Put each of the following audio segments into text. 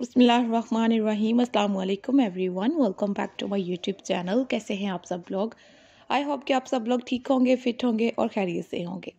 बसमीम अल्लाम everyone welcome back to my YouTube channel कैसे हैं आप सब लोग आई होप कि आप सब लोग ठीक होंगे फिट होंगे और खैरियत से होंगे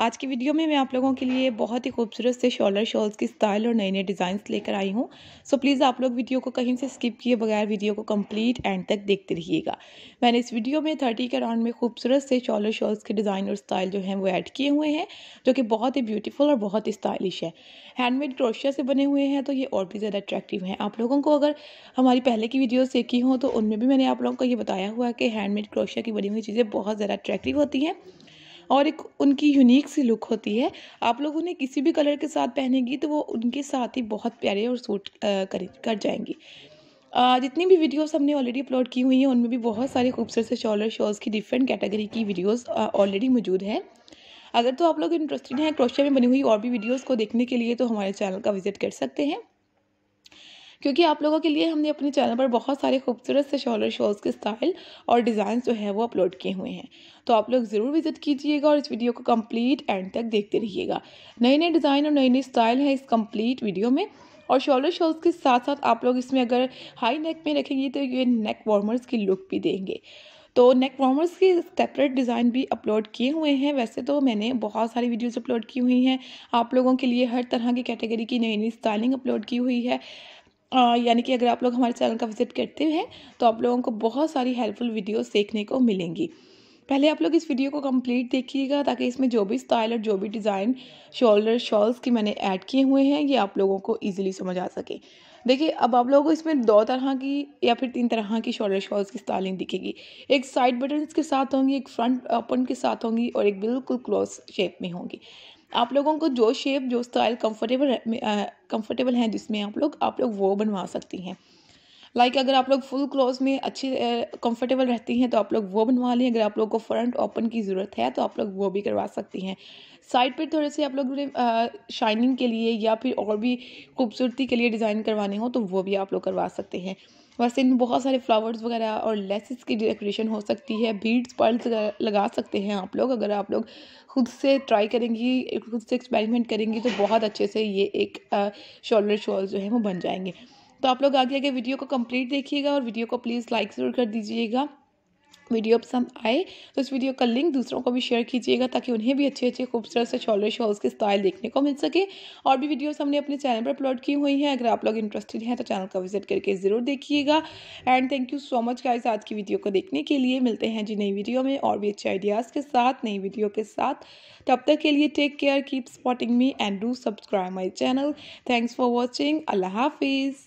आज की वीडियो में मैं आप लोगों के लिए बहुत ही खूबसूरत से शॉलर शॉल्स की स्टाइल और नए नए डिज़ाइंस लेकर आई हूँ सो प्लीज़ आप लोग वीडियो को कहीं से स्किप किए बगैर वीडियो को कंप्लीट एंड तक देखते रहिएगा मैंने इस वीडियो में थर्टी के राउंड में खूबसूरत से शॉलर शॉल्स के डिज़ाइन और स्टाइल जो हैं वो ऐड किए हुए हैं जो कि बहुत ही ब्यूटीफुल और बहुत ही स्टाइलिश है हैंडमेड क्रोशिया से बने हुए हैं तो ये और भी ज़्यादा अट्रैक्टिव हैं आप लोगों को अगर हमारी पहले की वीडियोज़ देखी हों तो उनमें भी मैंने आप लोगों को ये बताया हुआ कि हैंडमेड क्रोशिया की बनी हुई चीज़ें बहुत ज़्यादा अट्रैक्टिव होती हैं और एक उनकी यूनिक सी लुक होती है आप लोग उन्हें किसी भी कलर के साथ पहनेगी तो वो उनके साथ ही बहुत प्यारे और सूट कर कर जाएंगी जितनी भी वीडियोस हमने ऑलरेडी अपलोड की हुई हैं उनमें भी बहुत सारे खूबसूरत से शॉलर शॉल्स की डिफरेंट कैटेगरी की वीडियोस ऑलरेडी मौजूद हैं अगर तो आप लोग इंटरेस्टेड हैं क्रोशिया में बनी हुई और भी वीडियोज़ को देखने के लिए तो हमारे चैनल का विजिट कर सकते हैं क्योंकि आप लोगों के लिए हमने अपने चैनल पर बहुत सारे खूबसूरत से शॉलर शॉल्स के स्टाइल और डिज़ाइन जो हैं वो अपलोड किए हुए हैं तो आप लोग ज़रूर विजिट कीजिएगा और इस वीडियो को कम्प्लीट एंड तक देखते रहिएगा नए नए डिज़ाइन और नई नई स्टाइल हैं इस कम्प्लीट वीडियो में और शोल्डर शॉल्स के साथ साथ आप लोग इसमें अगर हाई नेक में रखेंगे तो ये नेक वार्मर्स की लुक भी देंगे तो नेक वार्मर्स के सेपरेट डिज़ाइन भी अपलोड किए हुए हैं वैसे तो मैंने बहुत सारी वीडियोस अपलोड की हुई हैं आप लोगों के लिए हर तरह की कैटेगरी की नई नई स्टाइलिंग अपलोड की हुई है यानी कि अगर आप लोग हमारे चैनल का विजिट करते हैं तो आप लोगों को बहुत सारी हेल्पफुल वीडियोस देखने को मिलेंगी पहले आप लोग इस वीडियो को कंप्लीट देखिएगा ताकि इसमें जो भी स्टाइल और जो भी डिज़ाइन शोल्डर शॉल्स की मैंने ऐड किए हुए हैं ये आप लोगों को ईजिली समझ आ सके देखिए अब आप लोगों को इसमें दो तरह की या फिर तीन तरह की शोल्डर शॉल्स की स्टाइलिंग दिखेगी एक साइड बटन के साथ होंगी एक फ्रंट ओपन के साथ होंगी और एक बिल्कुल क्लोज शेप में होंगी आप लोगों को जो शेप जो स्टाइल कंफर्टेबल कंफर्टेबल हैं जिसमें आप लोग आप लोग वो बनवा सकती हैं लाइक अगर आप लोग फुल क्लोज में अच्छे कंफर्टेबल रहती हैं तो आप लोग वो बनवा लें अगर आप लोग को फ्रंट ओपन की ज़रूरत है तो आप लोग वो भी करवा सकती हैं साइड पर थोड़े से आप लोग शाइनिंग के लिए या फिर और भी खूबसूरती के लिए डिज़ाइन करवाने हो तो वो भी आप लोग करवा सकते हैं वैसे इनमें बहुत सारे फ्लावर्स वगैरह और लेसेस की डेकोरेशन हो सकती है बीड्स पर्ल्स लगा सकते हैं आप लोग अगर आप लोग खुद से ट्राई करेंगी खुद से एक्सपेरिमेंट करेंगी तो बहुत अच्छे से ये एक शोल्डर शॉल जो है वो बन जाएंगे तो आप लोग आगे आगे वीडियो को कंप्लीट देखिएगा और वीडियो को प्लीज़ लाइक ज़रूर कर दीजिएगा वीडियो पसंद आए तो इस वीडियो का लिंक दूसरों को भी शेयर कीजिएगा ताकि उन्हें भी अच्छे अच्छे खूबसूरत से शॉलर शॉल्स के स्टाइल देखने को मिल सके और भी वीडियोस हमने अपने चैनल पर अपलोड की हुई हैं अगर आप लोग इंटरेस्टेड हैं तो चैनल का विजिट करके ज़रूर देखिएगा and thank you so much guys आज की वीडियो को देखने के लिए मिलते हैं जी नई वीडियो में और भी अच्छे आइडियाज़ के साथ नई वीडियो के साथ तब तक के लिए take care keep spotting me and do subscribe my channel thanks for watching अल्लाह हाफिज़